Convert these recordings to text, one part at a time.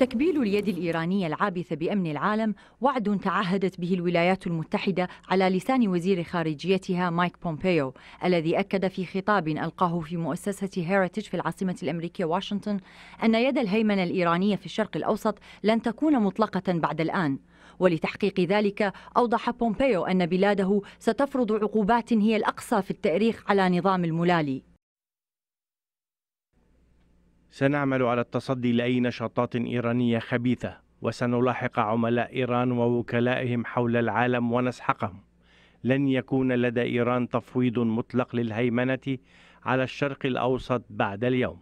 تكبيل اليد الإيرانية العابثة بأمن العالم وعد تعهدت به الولايات المتحدة على لسان وزير خارجيتها مايك بومبيو الذي أكد في خطاب ألقاه في مؤسسة هيرتج في العاصمة الأمريكية واشنطن أن يد الهيمنة الإيرانية في الشرق الأوسط لن تكون مطلقة بعد الآن ولتحقيق ذلك أوضح بومبيو أن بلاده ستفرض عقوبات هي الأقصى في التاريخ على نظام الملالي سنعمل على التصدي لأي نشاطات إيرانية خبيثة وسنلاحق عملاء إيران ووكلائهم حول العالم ونسحقهم لن يكون لدى إيران تفويض مطلق للهيمنة على الشرق الأوسط بعد اليوم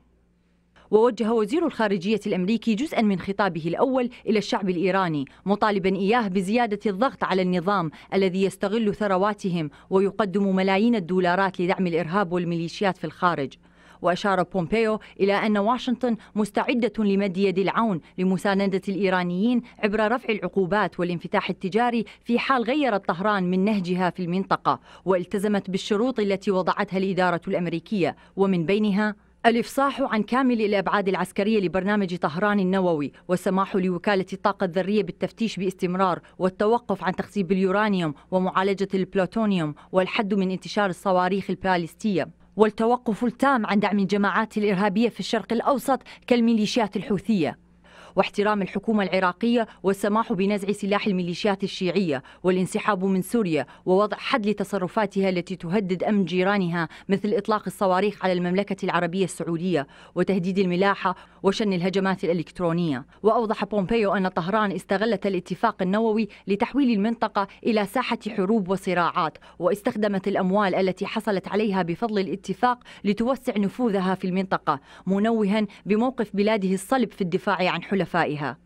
ووجه وزير الخارجية الأمريكي جزءا من خطابه الأول إلى الشعب الإيراني مطالبا إياه بزيادة الضغط على النظام الذي يستغل ثرواتهم ويقدم ملايين الدولارات لدعم الإرهاب والميليشيات في الخارج وأشار بومبيو إلى أن واشنطن مستعدة لمد يد العون لمساندة الإيرانيين عبر رفع العقوبات والانفتاح التجاري في حال غيرت طهران من نهجها في المنطقة والتزمت بالشروط التي وضعتها الإدارة الأمريكية ومن بينها الإفصاح عن كامل الأبعاد العسكرية لبرنامج طهران النووي والسماح لوكالة الطاقة الذرية بالتفتيش باستمرار والتوقف عن تخصيب اليورانيوم ومعالجة البلوتونيوم والحد من انتشار الصواريخ البالستية والتوقف التام عن دعم الجماعات الإرهابية في الشرق الأوسط كالميليشيات الحوثية واحترام الحكومة العراقية والسماح بنزع سلاح الميليشيات الشيعية والانسحاب من سوريا ووضع حد لتصرفاتها التي تهدد أمن جيرانها مثل إطلاق الصواريخ على المملكة العربية السعودية وتهديد الملاحة وشن الهجمات الإلكترونية وأوضح بومبيو أن طهران استغلت الاتفاق النووي لتحويل المنطقة إلى ساحة حروب وصراعات واستخدمت الأموال التي حصلت عليها بفضل الاتفاق لتوسع نفوذها في المنطقة منوها بموقف بلاده الصلب في الدفاع عن حلفائها وحلفائها